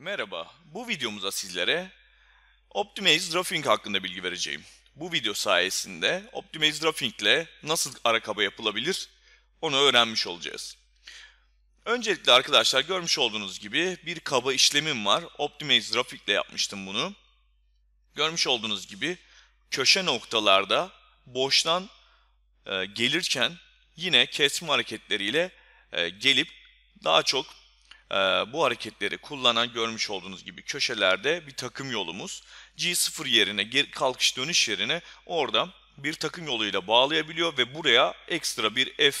Merhaba, bu videomuzda sizlere Optimize Roughing hakkında bilgi vereceğim. Bu video sayesinde Optimize Roughing ile nasıl ara kaba yapılabilir onu öğrenmiş olacağız. Öncelikle arkadaşlar görmüş olduğunuz gibi bir kaba işlemim var. Optimize Roughing ile yapmıştım bunu. Görmüş olduğunuz gibi köşe noktalarda boştan e, gelirken yine kesme hareketleriyle e, gelip daha çok e, bu hareketleri kullanan görmüş olduğunuz gibi köşelerde bir takım yolumuz G0 yerine kalkış dönüş yerine orada bir takım yoluyla bağlayabiliyor ve buraya ekstra bir F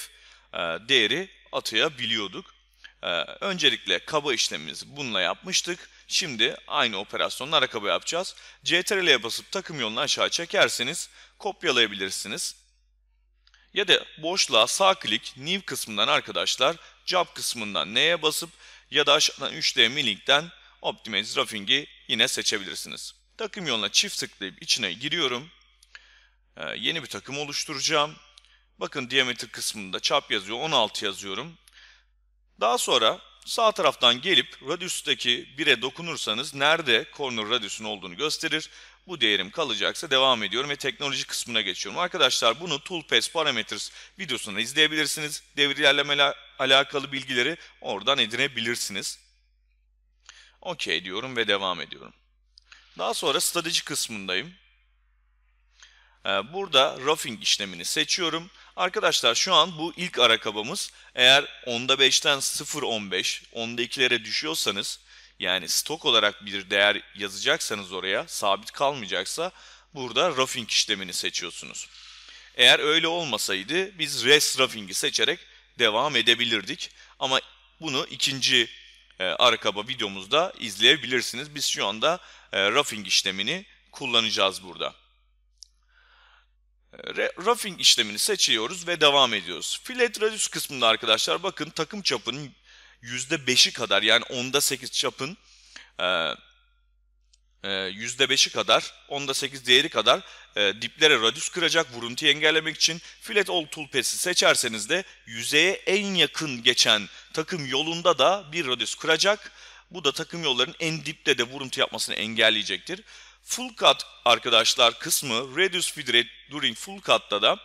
e, değeri atayabiliyorduk. E, öncelikle kaba işlemimizi bununla yapmıştık. Şimdi aynı operasyonla kaba yapacağız. Ctrl'e basıp takım yolunu aşağı çekerseniz kopyalayabilirsiniz. Ya da boşluğa sağ klik new kısmından arkadaşlar job kısmından neye basıp ya da aşağıdan 3D Milling'den Optimize Wrapping'i yine seçebilirsiniz. Takım yoluna çift tıklayıp içine giriyorum. Ee, yeni bir takım oluşturacağım. Bakın diameter kısmında çap yazıyor 16 yazıyorum. Daha sonra sağ taraftan gelip radiüsteki 1'e dokunursanız nerede corner radius'un olduğunu gösterir. Bu değerim kalacaksa devam ediyorum ve teknoloji kısmına geçiyorum. Arkadaşlar bunu Toolpath Parameters videosunda izleyebilirsiniz. Devir ilerleme alakalı bilgileri oradan edinebilirsiniz. OK diyorum ve devam ediyorum. Daha sonra strateji kısmındayım. Ee, burada roughing işlemini seçiyorum. Arkadaşlar şu an bu ilk ara kabamız. Eğer 10'da 5'ten 0.15, 10'da 2'lere düşüyorsanız yani stok olarak bir değer yazacaksanız oraya sabit kalmayacaksa burada roughing işlemini seçiyorsunuz. Eğer öyle olmasaydı biz rest roughing'i seçerek devam edebilirdik. Ama bunu ikinci e, arkaba videomuzda izleyebilirsiniz. Biz şu anda e, roughing işlemini kullanacağız burada. Roughing işlemini seçiyoruz ve devam ediyoruz. Fillet radius kısmında arkadaşlar bakın takım çapının %5'i kadar yani 10'da 8 çapın e, %5'i e, kadar, 10'da 8 değeri kadar e, diplere radius kıracak vuruntuyu engellemek için fillet All Toolpath'i seçerseniz de yüzeye en yakın geçen takım yolunda da bir radius kıracak. Bu da takım yolların en dipte de vuruntu yapmasını engelleyecektir. Full cut arkadaşlar kısmı Reduce Feed Rate During Full Cut'ta da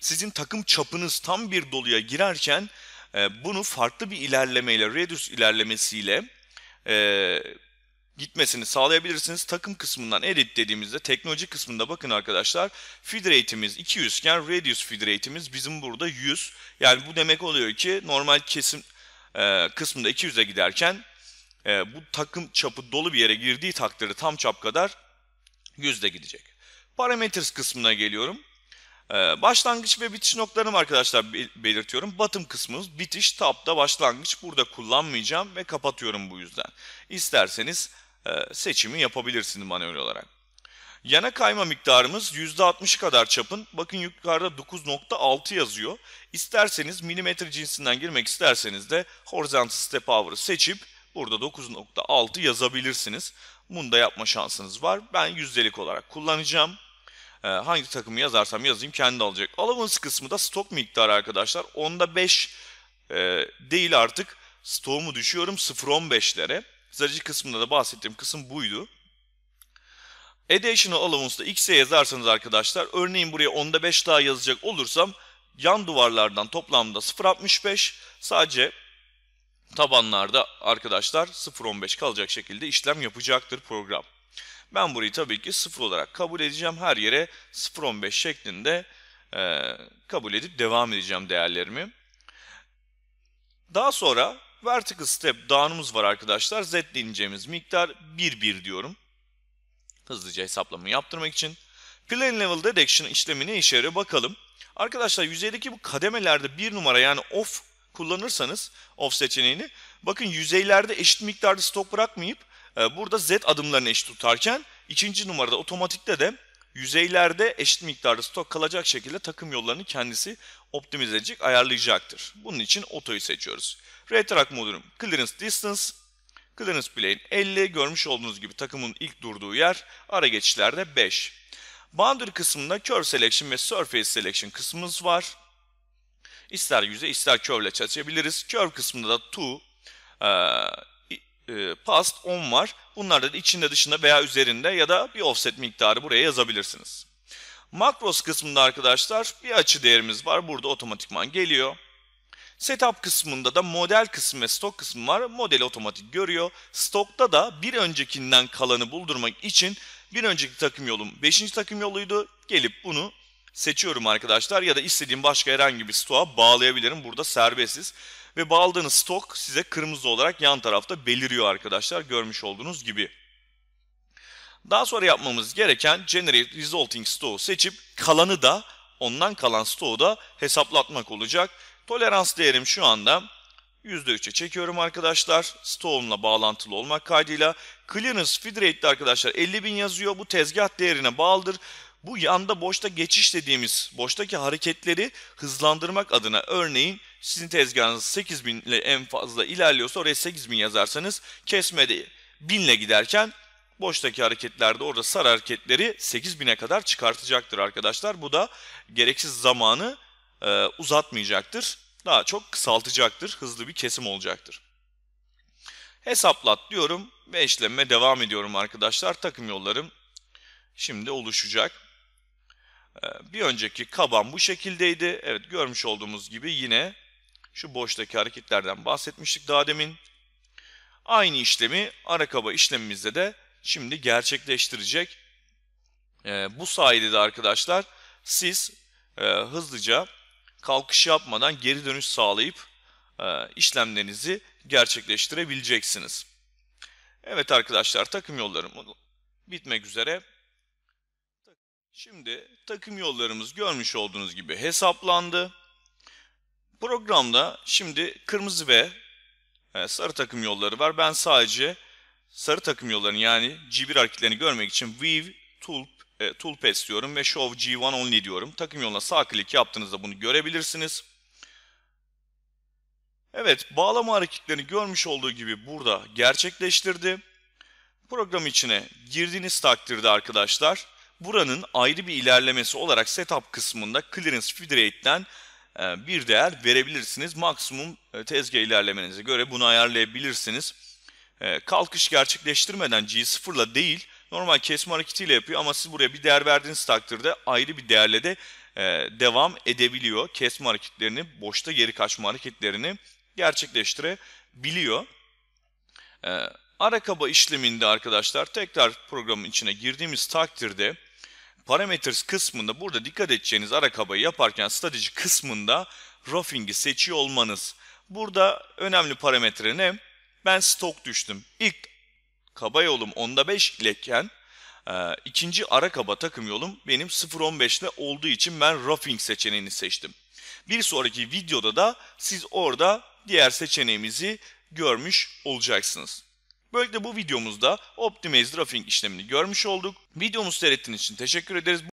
sizin takım çapınız tam bir doluya girerken e, bunu farklı bir ilerlemeyle, Reduce ilerlemesiyle e, gitmesini sağlayabilirsiniz. Takım kısmından edit dediğimizde teknoloji kısmında bakın arkadaşlar feed rate'imiz 200 iken radius feed rate'imiz bizim burada 100. Yani bu demek oluyor ki normal kesim e, kısmında 200'e giderken e, bu takım çapı dolu bir yere girdiği takdirde tam çap kadar yüzde gidecek. Parameters kısmına geliyorum. Ee, başlangıç ve bitiş noktalarım arkadaşlar belirtiyorum. Bottom kısmımız bitiş, tapta başlangıç. Burada kullanmayacağım ve kapatıyorum bu yüzden. İsterseniz e, seçimi yapabilirsiniz manuel olarak. Yana kayma miktarımız %60 kadar çapın. Bakın yukarıda 9.6 yazıyor. İsterseniz milimetre cinsinden girmek isterseniz de horizontal step hour'ı seçip Burada 9.6 yazabilirsiniz. Bunu da yapma şansınız var. Ben yüzdelik olarak kullanacağım. Ee, hangi takımı yazarsam yazayım kendi alacak. Allowance kısmı da stok miktarı arkadaşlar. Onda 5 e, değil artık. Stoğumu düşüyorum 0.15'lere. Strateji kısmında da bahsettiğim kısım buydu. Additional Allowance'da X'e yazarsanız arkadaşlar örneğin buraya onda 5 daha yazacak olursam yan duvarlardan toplamda 0.65 sadece tabanlarda arkadaşlar 0.15 kalacak şekilde işlem yapacaktır program. Ben burayı tabii ki 0 olarak kabul edeceğim. Her yere 0.15 şeklinde e, kabul edip devam edeceğim değerlerimi. Daha sonra vertical step dağınımız var arkadaşlar. Z'leneceğimiz miktar 1.1 diyorum. Hızlıca hesaplamayı yaptırmak için. Plane level detection işlemi ne işe yarıyor bakalım. Arkadaşlar yüzeydeki bu kademelerde bir numara yani off kullanırsanız off seçeneğini bakın yüzeylerde eşit miktarda stok bırakmayıp e, burada Z adımlarını eşit tutarken ikinci numarada otomatikte de yüzeylerde eşit miktarda stok kalacak şekilde takım yollarını kendisi optimize edecek, ayarlayacaktır. Bunun için otoyu seçiyoruz. Retract modülüm Clearance Distance, Clearance Plane 50, görmüş olduğunuz gibi takımın ilk durduğu yer, ara geçişlerde 5. Boundary kısmında Curve Selection ve Surface Selection kısmımız var. İster yüze ister curve'le çalışabiliriz. Curve kısmında da to, e, e, past, on var. Bunlarda da içinde dışında veya üzerinde ya da bir offset miktarı buraya yazabilirsiniz. Makros kısmında arkadaşlar bir açı değerimiz var. Burada otomatikman geliyor. Setup kısmında da model kısmı ve stok kısmı var. Modeli otomatik görüyor. Stokta da bir öncekinden kalanı buldurmak için bir önceki takım yolum 5. takım yoluydu. Gelip bunu seçiyorum arkadaşlar ya da istediğim başka herhangi bir stoğa bağlayabilirim. Burada serbestsiz ve bağladığınız stok size kırmızı olarak yan tarafta beliriyor arkadaşlar görmüş olduğunuz gibi. Daha sonra yapmamız gereken Generate Resulting stoğu seçip kalanı da ondan kalan stoğu da hesaplatmak olacak. Tolerans değerim şu anda %3'e çekiyorum arkadaşlar. Stoğumla bağlantılı olmak kaydıyla. Clearance Feed Rate'de arkadaşlar 50.000 yazıyor. Bu tezgah değerine bağlıdır bu yanda boşta geçiş dediğimiz boştaki hareketleri hızlandırmak adına örneğin sizin tezgahınız 8000 ile en fazla ilerliyorsa oraya 8000 yazarsanız kesmede 1000 ile giderken boştaki hareketlerde orada sar hareketleri 8000'e kadar çıkartacaktır arkadaşlar. Bu da gereksiz zamanı e, uzatmayacaktır. Daha çok kısaltacaktır. Hızlı bir kesim olacaktır. Hesaplat diyorum ve işleme devam ediyorum arkadaşlar. Takım yollarım şimdi oluşacak. Ee, bir önceki kaban bu şekildeydi. Evet görmüş olduğumuz gibi yine şu boştaki hareketlerden bahsetmiştik daha demin. Aynı işlemi ara kaba işlemimizde de şimdi gerçekleştirecek. Ee, bu sayede de arkadaşlar siz e, hızlıca kalkış yapmadan geri dönüş sağlayıp e, işlemlerinizi gerçekleştirebileceksiniz. Evet arkadaşlar takım yollarım bitmek üzere. Şimdi takım yollarımız görmüş olduğunuz gibi hesaplandı. Programda şimdi kırmızı ve e, sarı takım yolları var. Ben sadece sarı takım yollarını yani G1 hareketlerini görmek için Weave, Tulp, e, Toolpath diyorum ve Show G1 Only diyorum. Takım yoluna sağ klik yaptığınızda bunu görebilirsiniz. Evet, bağlama hareketlerini görmüş olduğu gibi burada gerçekleştirdi. Program içine girdiğiniz takdirde arkadaşlar buranın ayrı bir ilerlemesi olarak setup kısmında clearance feed rate'den e, bir değer verebilirsiniz. Maksimum e, tezgah ilerlemenize göre bunu ayarlayabilirsiniz. E, kalkış gerçekleştirmeden G0 ile değil normal kesme hareketiyle yapıyor ama siz buraya bir değer verdiğiniz takdirde ayrı bir değerle de devam edebiliyor. Kesme hareketlerini, boşta geri kaçma hareketlerini gerçekleştirebiliyor. Ara kaba işleminde arkadaşlar tekrar programın içine girdiğimiz takdirde Parameters kısmında burada dikkat edeceğiniz ara kabayı yaparken strateji kısmında roughing'i seçiyor olmanız. Burada önemli parametre ne? Ben stok düştüm. İlk kaba yolum 10'da 5 ileken e, ikinci ara kaba takım yolum benim 0.15'te olduğu için ben roughing seçeneğini seçtim. Bir sonraki videoda da siz orada diğer seçeneğimizi görmüş olacaksınız. Böylelikle bu videomuzda Optimize Roughing işlemini görmüş olduk. Videomuzu seyrettiğiniz için teşekkür ederiz.